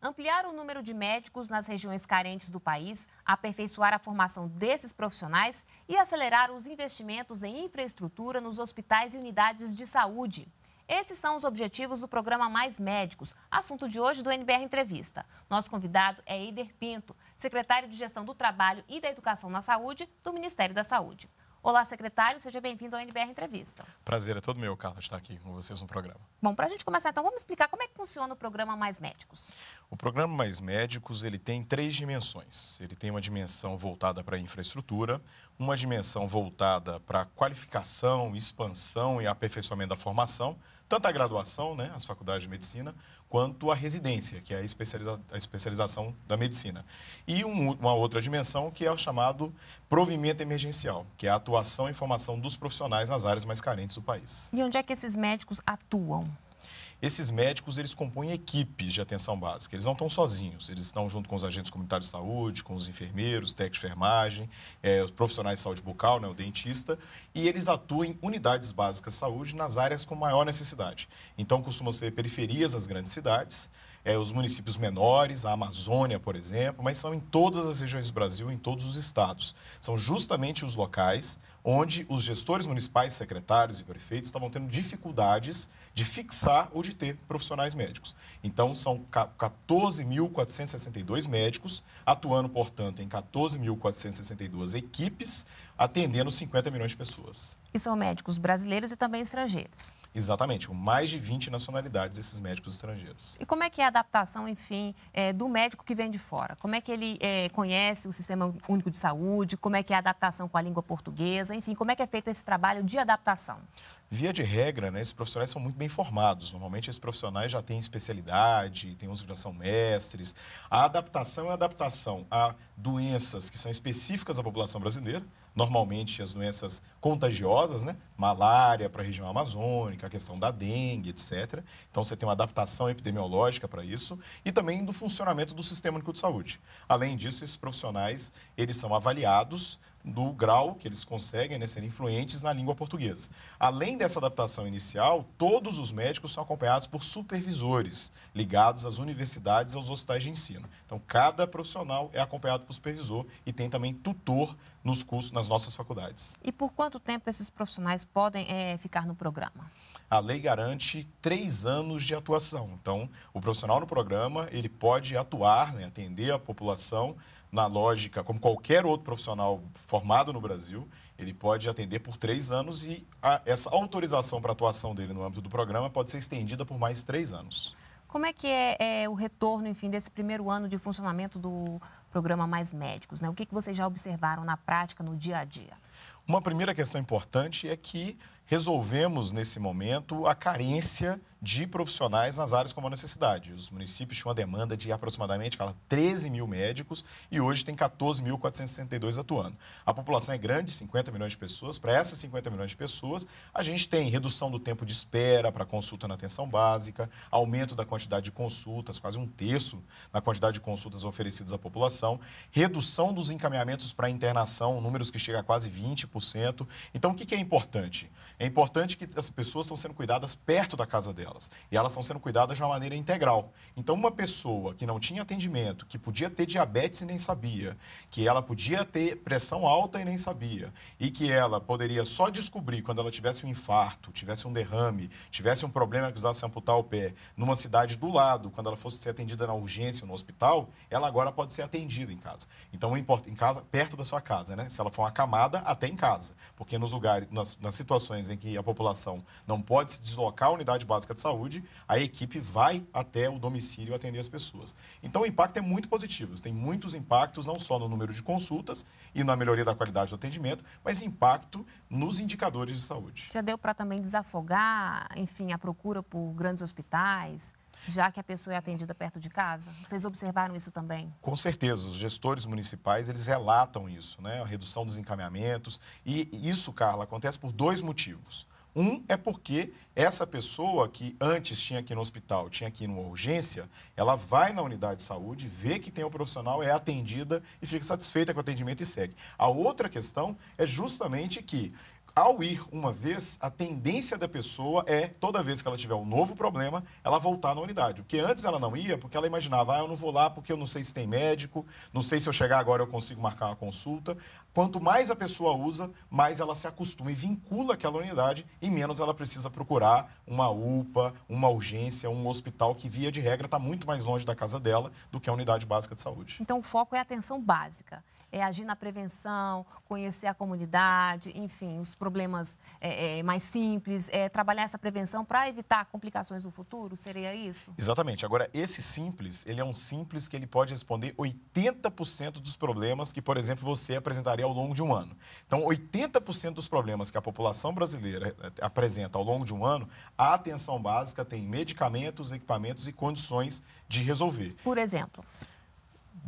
ampliar o número de médicos nas regiões carentes do país, aperfeiçoar a formação desses profissionais e acelerar os investimentos em infraestrutura nos hospitais e unidades de saúde. Esses são os objetivos do programa Mais Médicos, assunto de hoje do NBR Entrevista. Nosso convidado é Eider Pinto, secretário de Gestão do Trabalho e da Educação na Saúde do Ministério da Saúde. Olá, secretário, seja bem-vindo ao NBR Entrevista. Prazer é todo meu, Carla, estar aqui com vocês no programa. Bom, para a gente começar, então, vamos explicar como é que funciona o programa Mais Médicos. O programa Mais Médicos, ele tem três dimensões. Ele tem uma dimensão voltada para a infraestrutura, uma dimensão voltada para a qualificação, expansão e aperfeiçoamento da formação, tanto a graduação, né, as faculdades de medicina, quanto à residência, que é a, especializa a especialização da medicina. E um, uma outra dimensão que é o chamado provimento emergencial, que é a atuação e formação dos profissionais nas áreas mais carentes do país. E onde é que esses médicos atuam? Esses médicos, eles compõem equipes de atenção básica, eles não estão sozinhos, eles estão junto com os agentes comunitários de saúde, com os enfermeiros, técnicos de enfermagem, é, os profissionais de saúde bucal, né, o dentista, e eles atuam em unidades básicas de saúde nas áreas com maior necessidade. Então, costumam ser periferias das grandes cidades, é, os municípios menores, a Amazônia, por exemplo, mas são em todas as regiões do Brasil, em todos os estados. São justamente os locais onde os gestores municipais, secretários e prefeitos estavam tendo dificuldades de fixar ou de ter profissionais médicos. Então, são 14.462 médicos, atuando, portanto, em 14.462 equipes, atendendo 50 milhões de pessoas. E são médicos brasileiros e também estrangeiros. Exatamente, com mais de 20 nacionalidades esses médicos estrangeiros. E como é que é a adaptação, enfim, é, do médico que vem de fora? Como é que ele é, conhece o Sistema Único de Saúde? Como é que é a adaptação com a língua portuguesa? Enfim, como é que é feito esse trabalho de adaptação? Via de regra, né, esses profissionais são muito bem formados. Normalmente, esses profissionais já têm especialidade, têm uns que já são mestres. A adaptação é a adaptação a doenças que são específicas à população brasileira normalmente as doenças contagiosas, né? Malária para a região amazônica, a questão da dengue, etc. Então você tem uma adaptação epidemiológica para isso e também do funcionamento do sistema único de saúde. Além disso, esses profissionais, eles são avaliados do grau que eles conseguem né, ser influentes na língua portuguesa. Além dessa adaptação inicial, todos os médicos são acompanhados por supervisores ligados às universidades e aos hospitais de ensino. Então, cada profissional é acompanhado por supervisor e tem também tutor nos cursos nas nossas faculdades. E por quanto tempo esses profissionais podem é, ficar no programa? a lei garante três anos de atuação. Então, o profissional no programa, ele pode atuar, né, atender a população na lógica, como qualquer outro profissional formado no Brasil, ele pode atender por três anos e a, essa autorização para atuação dele no âmbito do programa pode ser estendida por mais três anos. Como é que é, é, o retorno, enfim, desse primeiro ano de funcionamento do programa Mais Médicos? Né? O que, que vocês já observaram na prática, no dia a dia? Uma primeira questão importante é que resolvemos nesse momento a carência de profissionais nas áreas com uma necessidade. Os municípios tinham uma demanda de aproximadamente 13 mil médicos e hoje tem 14.462 atuando. A população é grande, 50 milhões de pessoas. Para essas 50 milhões de pessoas, a gente tem redução do tempo de espera para consulta na atenção básica, aumento da quantidade de consultas, quase um terço na quantidade de consultas oferecidas à população, redução dos encaminhamentos para internação, números que chegam a quase 20%. Então, o que é importante? É importante que as pessoas estão sendo cuidadas perto da casa delas e elas estão sendo cuidadas de uma maneira integral. Então, uma pessoa que não tinha atendimento, que podia ter diabetes e nem sabia, que ela podia ter pressão alta e nem sabia, e que ela poderia só descobrir quando ela tivesse um infarto, tivesse um derrame, tivesse um problema que precisasse amputar o pé, numa cidade do lado, quando ela fosse ser atendida na urgência ou no hospital, ela agora pode ser atendida em casa. Então, é em casa, perto da sua casa, né? Se ela for uma camada, até em casa, porque nos lugares, nas, nas situações situações em que a população não pode se deslocar à unidade básica de saúde, a equipe vai até o domicílio atender as pessoas. Então, o impacto é muito positivo. Tem muitos impactos, não só no número de consultas e na melhoria da qualidade do atendimento, mas impacto nos indicadores de saúde. Já deu para também desafogar, enfim, a procura por grandes hospitais? já que a pessoa é atendida perto de casa? Vocês observaram isso também? Com certeza, os gestores municipais, eles relatam isso, né? A redução dos encaminhamentos e isso, Carla, acontece por dois motivos. Um é porque essa pessoa que antes tinha aqui no hospital, tinha aqui numa urgência, ela vai na unidade de saúde, vê que tem um profissional, é atendida e fica satisfeita com o atendimento e segue. A outra questão é justamente que ao ir uma vez, a tendência da pessoa é, toda vez que ela tiver um novo problema, ela voltar na unidade. Porque antes ela não ia, porque ela imaginava, ah, eu não vou lá porque eu não sei se tem médico, não sei se eu chegar agora eu consigo marcar uma consulta. Quanto mais a pessoa usa, mais ela se acostuma e vincula aquela unidade e menos ela precisa procurar uma UPA, uma urgência, um hospital que, via de regra, está muito mais longe da casa dela do que a unidade básica de saúde. Então, o foco é a atenção básica, é agir na prevenção, conhecer a comunidade, enfim, os problemas problemas é, é, mais simples, é, trabalhar essa prevenção para evitar complicações no futuro? Seria isso? Exatamente. Agora, esse simples, ele é um simples que ele pode responder 80% dos problemas que, por exemplo, você apresentaria ao longo de um ano. Então, 80% dos problemas que a população brasileira é, apresenta ao longo de um ano, a atenção básica tem medicamentos, equipamentos e condições de resolver. Por exemplo?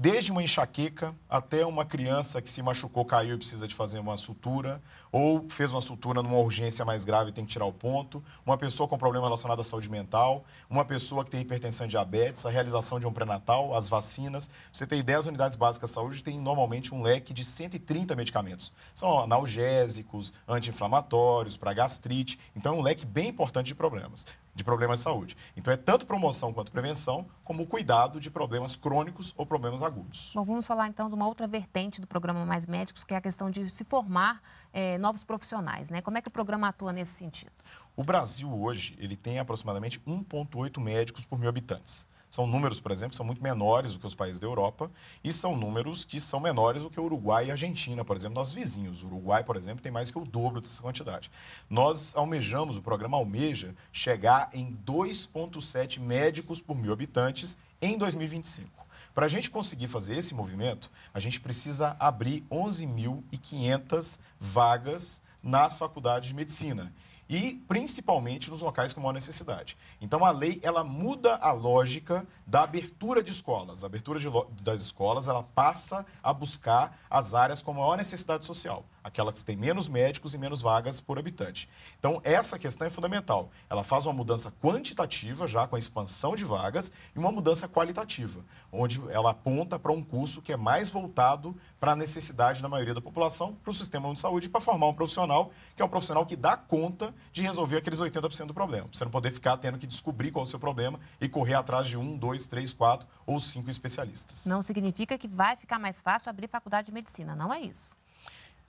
desde uma enxaqueca até uma criança que se machucou, caiu e precisa de fazer uma sutura, ou fez uma sutura numa urgência mais grave e tem que tirar o ponto, uma pessoa com problema relacionado à saúde mental, uma pessoa que tem hipertensão e diabetes, a realização de um pré-natal, as vacinas. Você tem 10 unidades básicas de saúde tem normalmente um leque de 130 medicamentos. São analgésicos, anti-inflamatórios, para gastrite, então é um leque bem importante de problemas de problemas de saúde. Então, é tanto promoção quanto prevenção, como cuidado de problemas crônicos ou problemas agudos. Bom, vamos falar então de uma outra vertente do programa Mais Médicos, que é a questão de se formar é, novos profissionais. Né? Como é que o programa atua nesse sentido? O Brasil hoje ele tem aproximadamente 1,8 médicos por mil habitantes. São números, por exemplo, são muito menores do que os países da Europa e são números que são menores do que o Uruguai e Argentina, por exemplo, nossos vizinhos. O Uruguai, por exemplo, tem mais que o dobro dessa quantidade. Nós almejamos, o programa almeja chegar em 2,7 médicos por mil habitantes em 2025. Para a gente conseguir fazer esse movimento, a gente precisa abrir 11.500 vagas nas faculdades de medicina e principalmente nos locais com maior necessidade. Então a lei ela muda a lógica da abertura de escolas. A abertura de, das escolas ela passa a buscar as áreas com maior necessidade social aquelas que têm menos médicos e menos vagas por habitante. Então, essa questão é fundamental. Ela faz uma mudança quantitativa, já com a expansão de vagas, e uma mudança qualitativa, onde ela aponta para um curso que é mais voltado para a necessidade da maioria da população, para o sistema de saúde, para formar um profissional que é um profissional que dá conta de resolver aqueles 80% do problema. Você não poder ficar tendo que descobrir qual é o seu problema e correr atrás de um, dois, três, quatro ou cinco especialistas. Não significa que vai ficar mais fácil abrir faculdade de medicina, não é isso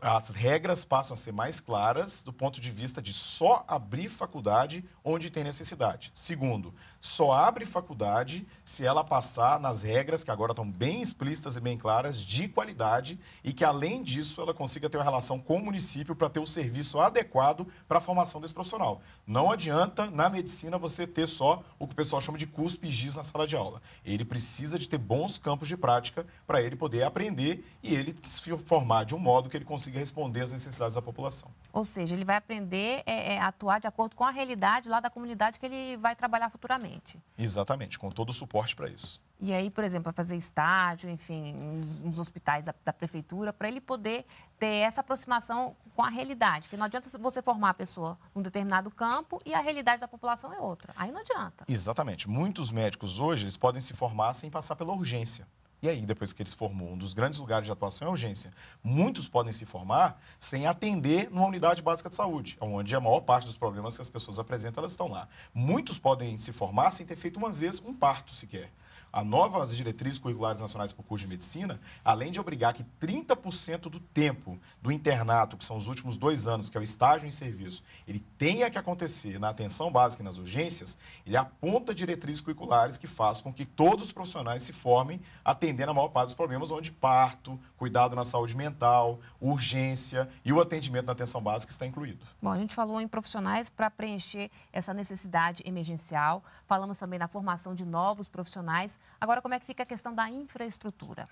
as regras passam a ser mais claras do ponto de vista de só abrir faculdade onde tem necessidade. Segundo, só abre faculdade se ela passar nas regras que agora estão bem explícitas e bem claras de qualidade e que além disso ela consiga ter uma relação com o município para ter o serviço adequado para a formação desse profissional. Não adianta na medicina você ter só o que o pessoal chama de cuspe e giz na sala de aula. Ele precisa de ter bons campos de prática para ele poder aprender e ele se formar de um modo que ele consiga consiga responder às necessidades da população. Ou seja, ele vai aprender é, é, a atuar de acordo com a realidade lá da comunidade que ele vai trabalhar futuramente. Exatamente, com todo o suporte para isso. E aí, por exemplo, vai fazer estágio, enfim, nos, nos hospitais da, da prefeitura, para ele poder ter essa aproximação com a realidade. Porque não adianta você formar a pessoa num determinado campo e a realidade da população é outra. Aí não adianta. Exatamente. Muitos médicos hoje, eles podem se formar sem passar pela urgência. E aí, depois que eles formam, um dos grandes lugares de atuação é a urgência. Muitos podem se formar sem atender numa unidade básica de saúde, onde a maior parte dos problemas que as pessoas apresentam, elas estão lá. Muitos podem se formar sem ter feito uma vez um parto sequer. As novas diretrizes curriculares nacionais para o curso de medicina, além de obrigar que 30% do tempo do internato, que são os últimos dois anos, que é o estágio em serviço, ele tenha que acontecer na atenção básica e nas urgências, ele aponta diretrizes curriculares que faz com que todos os profissionais se formem atendendo a maior parte dos problemas, onde parto, cuidado na saúde mental, urgência e o atendimento na atenção básica está incluído. Bom, a gente falou em profissionais para preencher essa necessidade emergencial, falamos também na formação de novos profissionais Agora, como é que fica a questão da infraestrutura?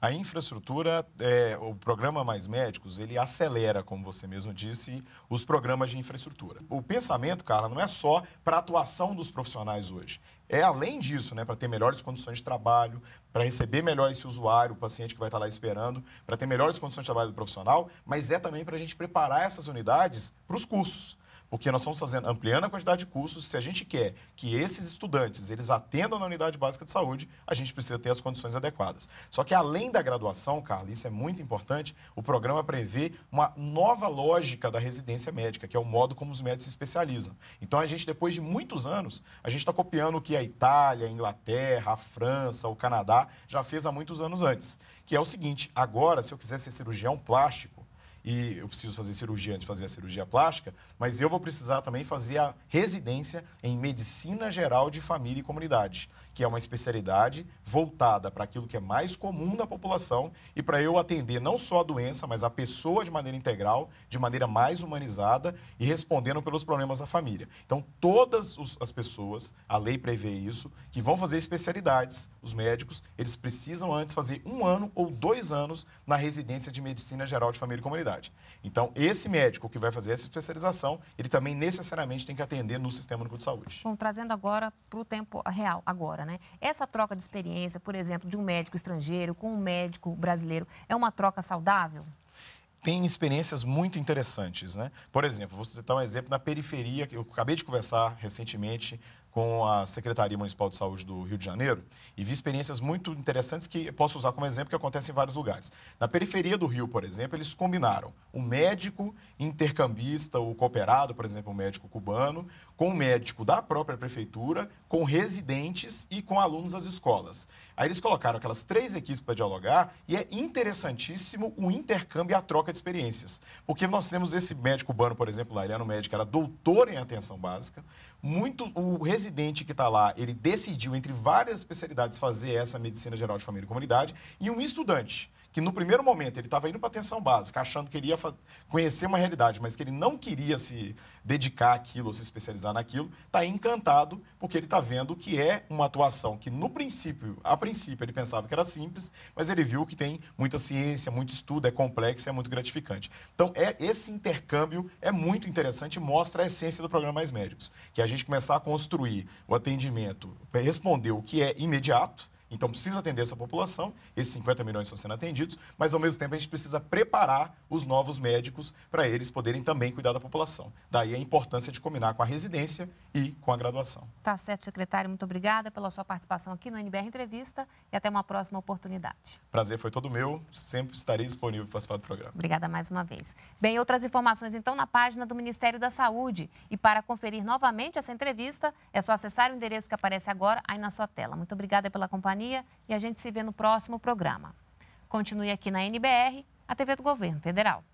A infraestrutura, é, o programa Mais Médicos, ele acelera, como você mesmo disse, os programas de infraestrutura. O pensamento, Carla, não é só para a atuação dos profissionais hoje. É além disso, né, para ter melhores condições de trabalho, para receber melhor esse usuário, o paciente que vai estar lá esperando, para ter melhores condições de trabalho do profissional, mas é também para a gente preparar essas unidades para os cursos porque nós estamos fazendo, ampliando a quantidade de cursos. Se a gente quer que esses estudantes eles atendam na unidade básica de saúde, a gente precisa ter as condições adequadas. Só que além da graduação, Carla, isso é muito importante, o programa prevê uma nova lógica da residência médica, que é o modo como os médicos se especializam. Então a gente, depois de muitos anos, a gente está copiando o que a Itália, a Inglaterra, a França, o Canadá já fez há muitos anos antes, que é o seguinte: agora, se eu quiser ser cirurgião plástico e eu preciso fazer cirurgia antes de fazer a cirurgia plástica, mas eu vou precisar também fazer a residência em Medicina Geral de Família e Comunidade, que é uma especialidade voltada para aquilo que é mais comum na população e para eu atender não só a doença, mas a pessoa de maneira integral, de maneira mais humanizada e respondendo pelos problemas da família. Então, todas as pessoas, a lei prevê isso, que vão fazer especialidades, os médicos, eles precisam antes fazer um ano ou dois anos na residência de Medicina Geral de Família e Comunidade. Então, esse médico que vai fazer essa especialização, ele também necessariamente tem que atender no Sistema Único de Saúde. Bom, trazendo agora para o tempo real, agora, né? Essa troca de experiência, por exemplo, de um médico estrangeiro com um médico brasileiro, é uma troca saudável? tem experiências muito interessantes, né? Por exemplo, vou citar um exemplo na periferia, que eu acabei de conversar recentemente com a Secretaria Municipal de Saúde do Rio de Janeiro e vi experiências muito interessantes que posso usar como exemplo que acontece em vários lugares. Na periferia do Rio, por exemplo, eles combinaram um médico intercambista ou cooperado, por exemplo, um médico cubano, com o médico da própria prefeitura, com residentes e com alunos das escolas. Aí eles colocaram aquelas três equipes para dialogar e é interessantíssimo o intercâmbio e a troca de experiências. Porque nós temos esse médico cubano, por exemplo, lá, ele era um médico, era doutor em atenção básica, muito o presidente que está lá, ele decidiu, entre várias especialidades, fazer essa medicina geral de família e comunidade, e um estudante que no primeiro momento ele estava indo para atenção básica, achando que queria conhecer uma realidade, mas que ele não queria se dedicar àquilo, se especializar naquilo, está encantado porque ele está vendo que é uma atuação que no princípio, a princípio ele pensava que era simples, mas ele viu que tem muita ciência, muito estudo, é complexo, é muito gratificante. Então é esse intercâmbio é muito interessante e mostra a essência do programa Mais Médicos, que é a gente começar a construir o atendimento, responder o que é imediato então precisa atender essa população, esses 50 milhões estão sendo atendidos, mas ao mesmo tempo a gente precisa preparar os novos médicos para eles poderem também cuidar da população. Daí a importância de combinar com a residência e com a graduação. Tá certo, secretário. Muito obrigada pela sua participação aqui no NBR Entrevista e até uma próxima oportunidade. Prazer foi todo meu. Sempre estarei disponível para participar do programa. Obrigada mais uma vez. Bem, outras informações então na página do Ministério da Saúde. E para conferir novamente essa entrevista, é só acessar o endereço que aparece agora aí na sua tela. Muito obrigada pela companhia companhia e a gente se vê no próximo programa. Continue aqui na NBR, a TV do Governo Federal.